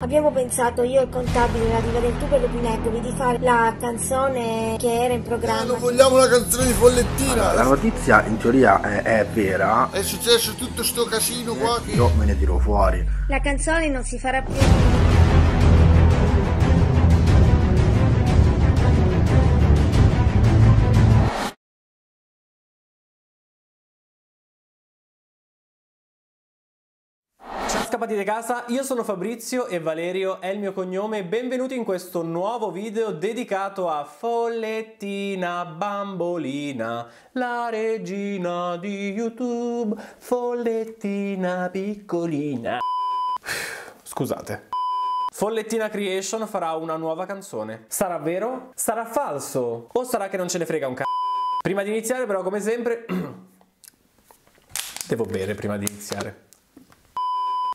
Abbiamo pensato io e il contabile, la diva del tubo e Lupineccovi, di fare la canzone che era in programma. Eh, non vogliamo la canzone di Follettina! Allora, la notizia in teoria è, è, vera. È successo tutto sto casino qua. Eh, che... Io me ne tiro fuori. La canzone non si farà più. scappati di casa, io sono Fabrizio e Valerio è il mio cognome benvenuti in questo nuovo video dedicato a Follettina Bambolina, la regina di YouTube, Follettina piccolina. Scusate. Follettina Creation farà una nuova canzone. Sarà vero? Sarà falso? O sarà che non ce ne frega un c***o? Prima di iniziare però come sempre... Devo bere prima di iniziare.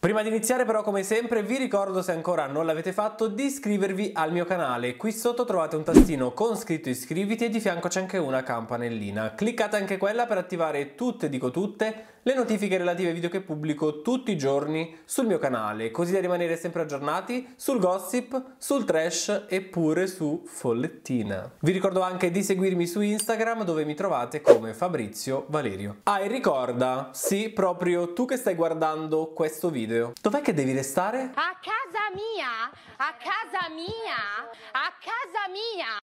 Prima di iniziare però come sempre vi ricordo se ancora non l'avete fatto di iscrivervi al mio canale, qui sotto trovate un tastino con scritto iscriviti e di fianco c'è anche una campanellina, cliccate anche quella per attivare tutte dico tutte le notifiche relative ai video che pubblico tutti i giorni sul mio canale, così da rimanere sempre aggiornati sul gossip, sul trash e pure su follettina. Vi ricordo anche di seguirmi su Instagram dove mi trovate come Fabrizio Valerio. Ah e ricorda, sì, proprio tu che stai guardando questo video, dov'è che devi restare? A casa mia! A casa mia! A casa mia!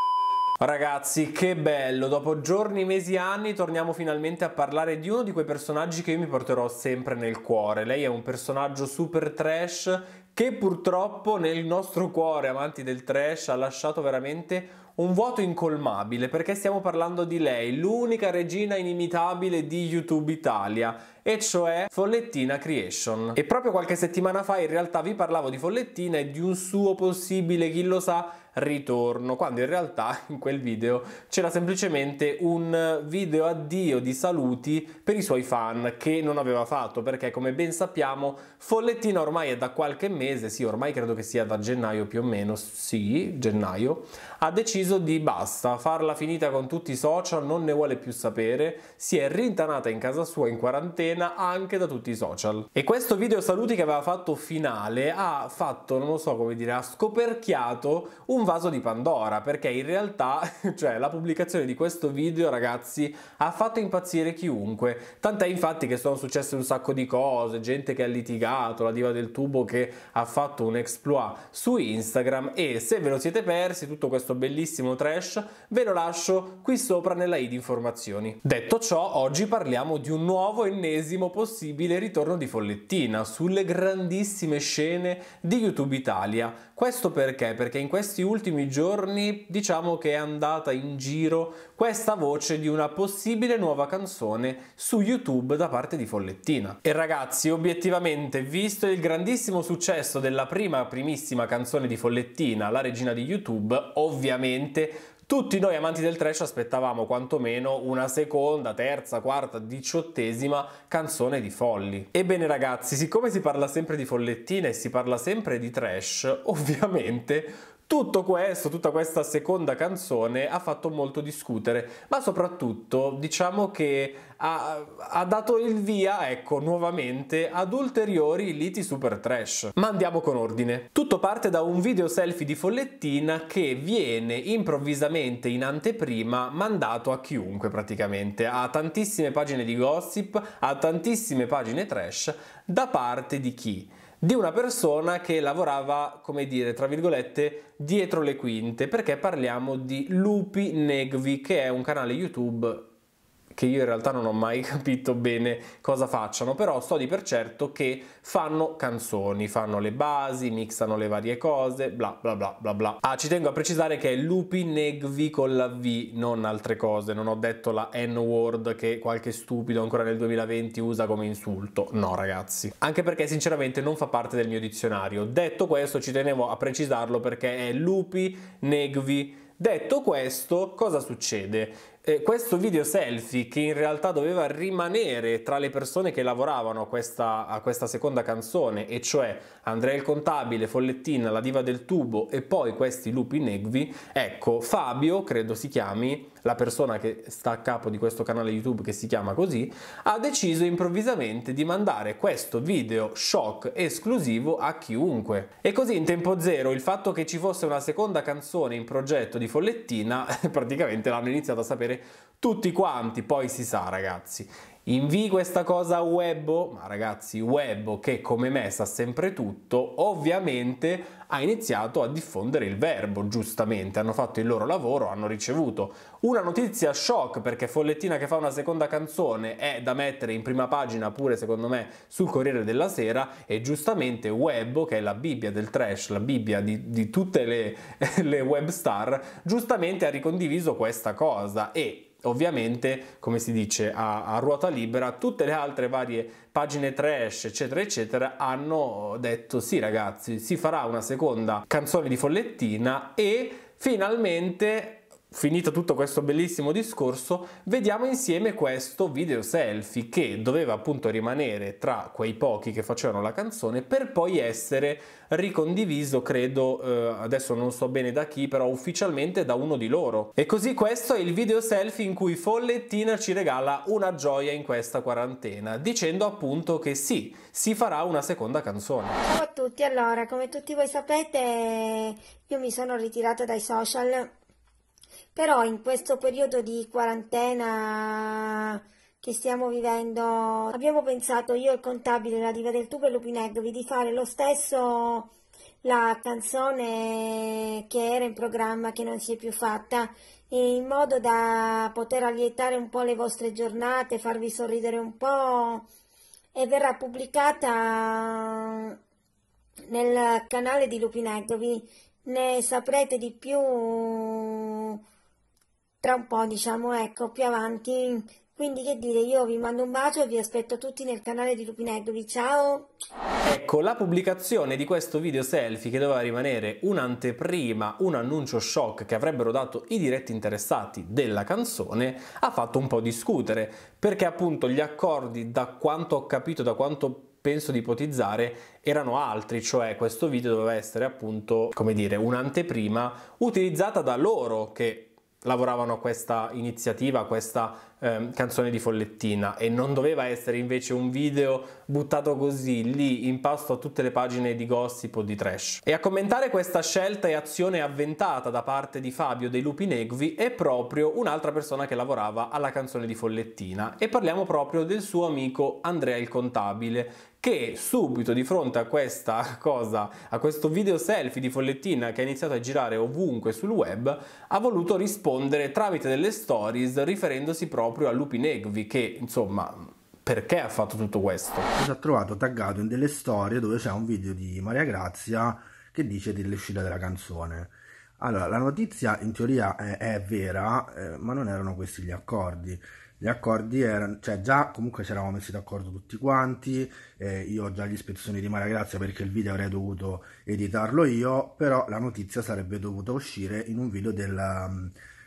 Ragazzi, che bello! Dopo giorni, mesi e anni torniamo finalmente a parlare di uno di quei personaggi che io mi porterò sempre nel cuore. Lei è un personaggio super trash che purtroppo nel nostro cuore, amanti del trash, ha lasciato veramente un vuoto incolmabile perché stiamo parlando di lei, l'unica regina inimitabile di YouTube Italia e cioè Follettina Creation. E proprio qualche settimana fa in realtà vi parlavo di Follettina e di un suo possibile, chi lo sa, ritorno, quando in realtà in quel video c'era semplicemente un video addio di saluti per i suoi fan che non aveva fatto perché come ben sappiamo Follettina ormai è da qualche mese, sì ormai credo che sia da gennaio più o meno, sì gennaio, ha deciso di basta, farla finita con tutti i social, non ne vuole più sapere, si è rintanata in casa sua in quarantena piena anche da tutti i social. E questo video saluti che aveva fatto finale ha fatto, non lo so come dire, ha scoperchiato un vaso di Pandora perché in realtà, cioè la pubblicazione di questo video ragazzi ha fatto impazzire chiunque, tant'è infatti che sono successe un sacco di cose, gente che ha litigato, la diva del tubo che ha fatto un exploit su Instagram e se ve lo siete persi tutto questo bellissimo trash ve lo lascio qui sopra nella i di informazioni. Detto ciò, oggi parliamo di un nuovo ennesimo l'ennesimo possibile ritorno di Follettina sulle grandissime scene di YouTube Italia. Questo perché? Perché in questi ultimi giorni diciamo che è andata in giro questa voce di una possibile nuova canzone su YouTube da parte di Follettina. E ragazzi, obiettivamente, visto il grandissimo successo della prima primissima canzone di Follettina, La regina di YouTube, ovviamente tutti noi amanti del trash aspettavamo quantomeno una seconda, terza, quarta, diciottesima canzone di folli. Ebbene ragazzi, siccome si parla sempre di follettina e si parla sempre di trash, ovviamente tutto questo, tutta questa seconda canzone ha fatto molto discutere, ma soprattutto diciamo che ha, ha, dato il via, ecco, nuovamente ad ulteriori liti super trash. Ma andiamo con ordine. Tutto parte da un video selfie di Follettina che viene improvvisamente in anteprima mandato a chiunque praticamente, a tantissime pagine di gossip, a tantissime pagine trash, da parte di chi? di una persona che lavorava, come dire, tra virgolette, dietro le quinte, perché parliamo di Lupi Negvi, che è un canale YouTube che io in realtà non ho mai capito bene cosa facciano, però so di per certo che fanno canzoni, fanno le basi, mixano le varie cose, bla bla bla bla bla. Ah, ci tengo a precisare che è Lupi Negvi con la V, non altre cose, non ho detto la N-word che qualche stupido ancora nel 2020 usa come insulto, no ragazzi. Anche perché sinceramente non fa parte del mio dizionario. Detto questo ci tenevo a precisarlo perché è Lupi Negvi Detto questo, cosa succede? Eh, questo video selfie che in realtà doveva rimanere tra le persone che lavoravano a questa, a questa seconda canzone, e cioè Andrea il Contabile, Follettina, La Diva del Tubo e poi questi lupi negvi, ecco Fabio, credo si chiami, la persona che sta a capo di questo canale YouTube che si chiama così, ha deciso improvvisamente di mandare questo video shock esclusivo a chiunque. E così in tempo zero il fatto che ci fosse una seconda canzone in progetto di Follettina praticamente l'hanno iniziato a sapere tutti quanti, poi si sa ragazzi. Invii questa cosa a Webbo, ma ragazzi Webbo che come me sa sempre tutto, ovviamente ha iniziato a diffondere il verbo, giustamente, hanno fatto il loro lavoro, hanno ricevuto una notizia shock perché Follettina che fa una seconda canzone è da mettere in prima pagina pure secondo me sul Corriere della Sera e giustamente Webbo che è la Bibbia del trash, la Bibbia di, di tutte le, le web star, giustamente ha ricondiviso questa cosa e ovviamente, come si dice, a, a ruota libera, tutte le altre varie pagine trash, eccetera, eccetera, hanno detto sì ragazzi, si farà una seconda canzone di follettina e finalmente Finito tutto questo bellissimo discorso, vediamo insieme questo video selfie che doveva appunto rimanere tra quei pochi che facevano la canzone per poi essere ricondiviso, credo, eh, adesso non so bene da chi, però ufficialmente da uno di loro. E così questo è il video selfie in cui Follettina ci regala una gioia in questa quarantena, dicendo appunto che sì, si farà una seconda canzone. Ciao a tutti, allora, come tutti voi sapete, io mi sono ritirata dai social però in questo periodo di quarantena che stiamo vivendo abbiamo pensato io e il contabile la diva del tubo e Lupinegvi di fare lo stesso la canzone che era in programma che non si è più fatta in modo da poter allietare un po' le vostre giornate farvi sorridere un po' e verrà pubblicata nel canale di Lupinegvi ne saprete di più tra un po', diciamo, ecco, più avanti. Quindi che dire, io vi mando un bacio e vi aspetto tutti nel canale di Lupinegri, ciao! Ecco, la pubblicazione di questo video selfie che doveva rimanere un'anteprima, un annuncio shock che avrebbero dato i diretti interessati della canzone, ha fatto un po' discutere, perché appunto gli accordi, da quanto ho capito, da quanto penso di ipotizzare erano altri, cioè questo video doveva essere appunto, come dire, un'anteprima utilizzata da loro che lavoravano a questa iniziativa, a questa eh, canzone di follettina e non doveva essere invece un video buttato così lì in pasto a tutte le pagine di gossip o di trash. E a commentare questa scelta e azione avventata da parte di Fabio dei Lupi Negvi è proprio un'altra persona che lavorava alla canzone di follettina e parliamo proprio del suo amico Andrea il Contabile che subito di fronte a questa cosa, a questo video selfie di follettina che ha iniziato a girare ovunque sul web, ha voluto rispondere tramite delle stories riferendosi proprio proprio a Lupin Egvi che insomma perché ha fatto tutto questo? Si è trovato taggato in delle storie dove c'è un video di Maria Grazia che dice dell'uscita della canzone. Allora, la notizia in teoria è, è vera, eh, ma non erano questi gli accordi. Gli accordi erano, cioè già comunque ci eravamo messi d'accordo tutti quanti, eh, io ho già gli ispezioni di Maria Grazia perché il video avrei dovuto editarlo io, però la notizia sarebbe dovuta uscire in un video della,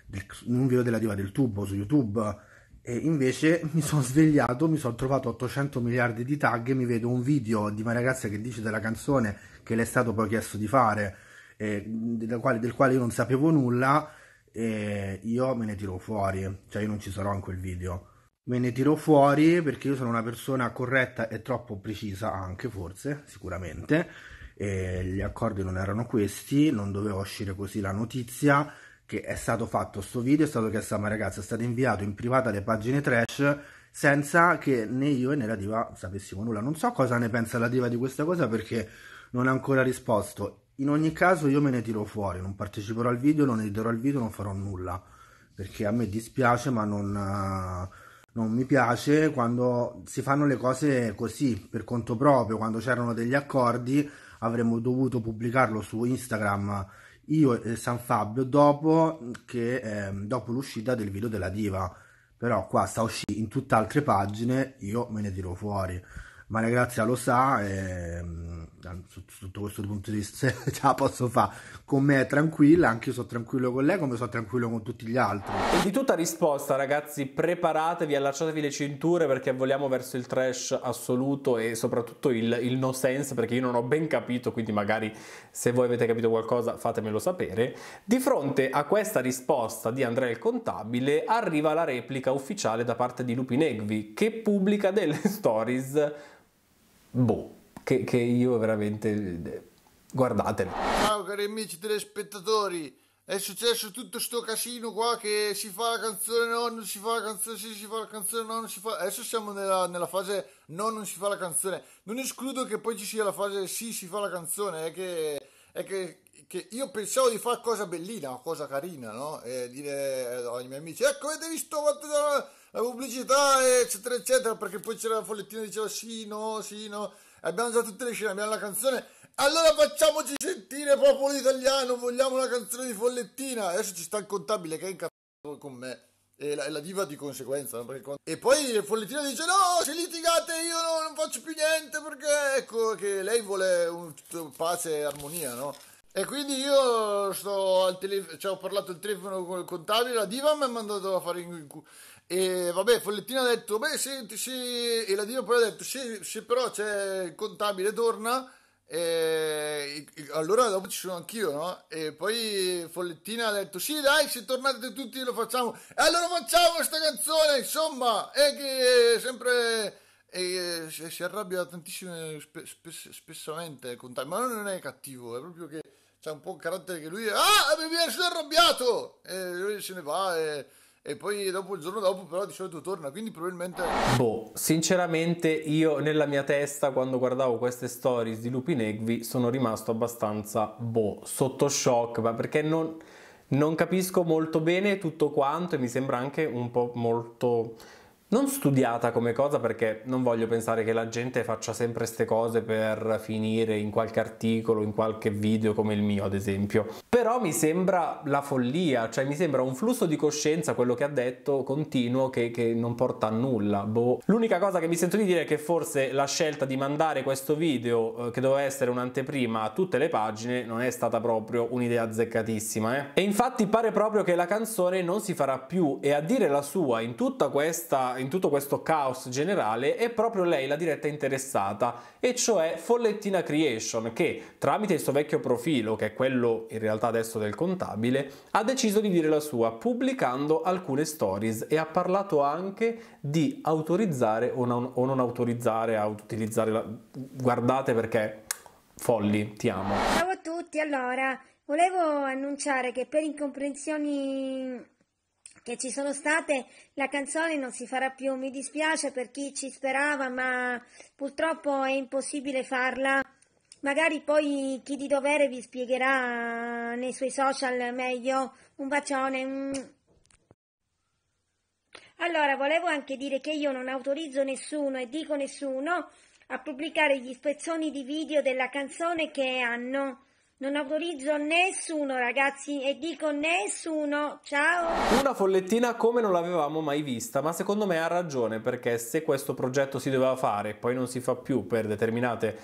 del, in un video della diva del tubo su YouTube e invece mi sono svegliato, mi sono trovato 800 miliardi di tag, mi vedo un video di una ragazza che dice della canzone che le è stato poi chiesto di fare, eh, del, quale, del, quale, io non sapevo nulla, e io me ne tiro fuori, cioè io non ci sarò in quel video. Me ne tiro fuori perché io sono una persona corretta e troppo precisa anche, forse, sicuramente. gli accordi non erano questi, non doveva uscire così la notizia, che è stato fatto sto video, è stato chiesto a ma ragazza, è stato inviato in privata le pagine trash senza che né io né la diva sapessimo nulla. Non so cosa ne pensa la diva di questa cosa perché non ha ancora risposto. In ogni caso io me ne tiro fuori, non parteciperò al video, non editerò il video, non farò nulla, perché a me dispiace ma non, non mi piace quando si fanno le cose così, per conto proprio, quando c'erano degli accordi avremmo dovuto pubblicarlo su Instagram io e San Fabio dopo, che, eh, dopo l'uscita del video della diva. Però qua sta uscì in tutte altre pagine, io me ne tiro fuori. Maria grazia lo sa, e, ehm, sotto questo punto di vista ce la posso fare, con me è tranquilla, anche io sono tranquillo con lei come sono tranquillo con tutti gli altri. E di tutta risposta ragazzi, preparatevi, allacciatevi le cinture perché vogliamo verso il trash assoluto e soprattutto il, il no sense perché io non ho ben capito, quindi magari se voi avete capito qualcosa fatemelo sapere. Di fronte a questa risposta di Andrea il Contabile arriva la replica ufficiale da parte di Lupinegvi che pubblica delle stories boh, che, che io veramente... guardatelo. Ciao cari amici telespettatori, è successo tutto sto casino qua che si fa la canzone no, non si fa la canzone sì, si fa la canzone no, non si fa... Adesso siamo nella, nella fase no, non si fa la canzone. Non escludo che poi ci sia la fase sì, si fa la canzone, è che... È che che io pensavo di fare cosa bellina, cosa carina, no? E dire eh, ai miei amici, ecco, avete visto quanto la pubblicità, eccetera, eccetera, perché poi c'era la follettina che diceva sì, no, sì, no, abbiamo già tutte le scene, abbiamo la canzone, allora facciamoci sentire popolo italiano, vogliamo una canzone di follettina, adesso ci sta il contabile che è incazzato con me. E la, e la, diva di conseguenza. Quando... E poi il follettino dice: No, se litigate io no, non faccio più niente perché ecco che lei vuole un, pace e armonia, no? E quindi io sto al telefono, cioè ho parlato al telefono con il contabile, la diva mi ha mandato a fare in, in, e vabbè, Follettina ha detto, beh, senti, sì, e la Diva poi ha detto, sì, sì però c'è il contabile, torna, e, e, allora dopo ci sono anch'io, no? E poi Follettina ha detto, sì, dai, se tornate tutti lo facciamo, e allora facciamo questa canzone, insomma, e che sempre... E si, si arrabbia tantissimo spe, spe, spessamente contabile, ma non è cattivo, è proprio che c'è un po' un carattere che lui ah mi sono arrabbiato e lui se ne va e e poi dopo il giorno dopo però di solito torna, quindi probabilmente... Boh, sinceramente io nella mia testa quando guardavo queste stories di Lupinegvi sono rimasto abbastanza, boh, sotto shock, ma perché non, non capisco molto bene tutto quanto e mi sembra anche un po' molto non studiata come cosa perché non voglio pensare che la gente faccia sempre queste cose per finire in qualche articolo, in qualche video come il mio ad esempio. Però mi sembra la follia, cioè mi sembra un flusso di coscienza quello che ha detto continuo che, che non porta a nulla, boh. L'unica cosa che mi sento di dire è che forse la scelta di mandare questo video eh, che doveva essere un'anteprima a tutte le pagine non è stata proprio un'idea azzeccatissima eh? E infatti pare proprio che la canzone non si farà più e a dire la sua in tutta questa in tutto questo caos generale è proprio lei la diretta interessata, e cioè Follettina Creation, che tramite il suo vecchio profilo, che è quello in realtà adesso del contabile, ha deciso di dire la sua pubblicando alcune stories e ha parlato anche di autorizzare o non, o non autorizzare a utilizzare la... guardate perché folli, ti amo. Ciao a tutti, allora, volevo annunciare che per incomprensioni che ci sono state, la canzone non si farà più, mi dispiace per chi ci sperava, ma purtroppo è impossibile farla. Magari poi chi di dovere vi spiegherà nei suoi social meglio. Un bacione. Allora, volevo anche dire che io non autorizzo nessuno e dico nessuno a pubblicare gli spezzoni di video della canzone che hanno non autorizzo nessuno, ragazzi, e dico nessuno. Ciao! Una follettina come non l'avevamo mai vista, ma secondo me ha ragione, perché se questo progetto si doveva fare e poi non si fa più per determinate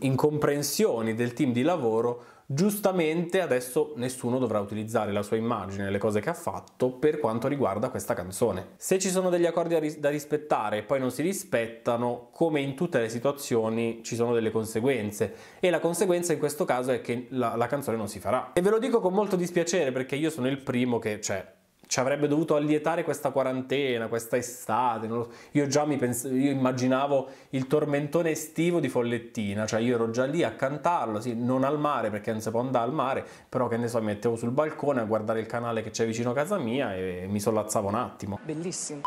incomprensioni del team di lavoro, giustamente adesso nessuno dovrà utilizzare la sua immagine, e le cose che ha fatto per quanto riguarda questa canzone. Se ci sono degli accordi ris da rispettare e poi non si rispettano, come in tutte le situazioni ci sono delle conseguenze e la conseguenza in questo caso è che la, la canzone non si farà. E ve lo dico con molto dispiacere perché io sono il primo che, cioè, ci avrebbe dovuto allietare questa quarantena, questa estate. So. Io già mi pensavo, io immaginavo il tormentone estivo di Follettina, cioè io ero già lì a cantarlo, sì, non al mare perché non si può andare al mare, però che ne so, mi mettevo sul balcone a guardare il canale che c'è vicino a casa mia e mi sollazzavo un attimo. Bellissimo.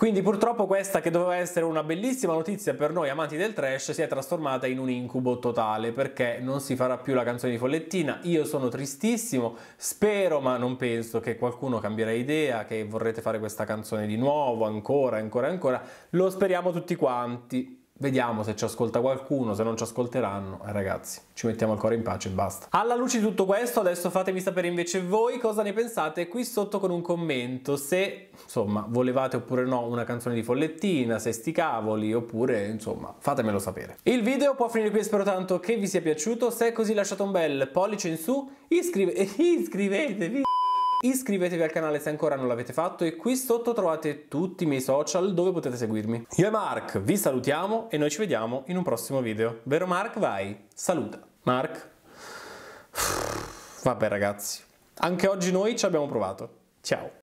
Quindi purtroppo questa che doveva essere una bellissima notizia per noi amanti del trash si è trasformata in un incubo totale perché non si farà più la canzone di Follettina, io sono tristissimo, spero ma non penso che qualcuno cambierà idea, che vorrete fare questa canzone di nuovo, ancora, ancora, ancora, lo speriamo tutti quanti. Vediamo se ci ascolta qualcuno, se non ci ascolteranno. Eh, ragazzi, ci mettiamo il cuore in pace e basta. Alla luce di tutto questo, adesso fatemi sapere invece voi cosa ne pensate qui sotto con un commento. Se, insomma, volevate oppure no una canzone di follettina, se sti cavoli, oppure, insomma, fatemelo sapere. Il video può finire qui, spero tanto che vi sia piaciuto. Se è così lasciate un bel pollice in su, iscrive iscrivetevi. Iscrivetevi al canale se ancora non l'avete fatto e qui sotto trovate tutti i miei social dove potete seguirmi. Io e Mark vi salutiamo e noi ci vediamo in un prossimo video. Vero Mark? Vai, saluta. Mark? Vabbè ragazzi, anche oggi noi ci abbiamo provato. Ciao!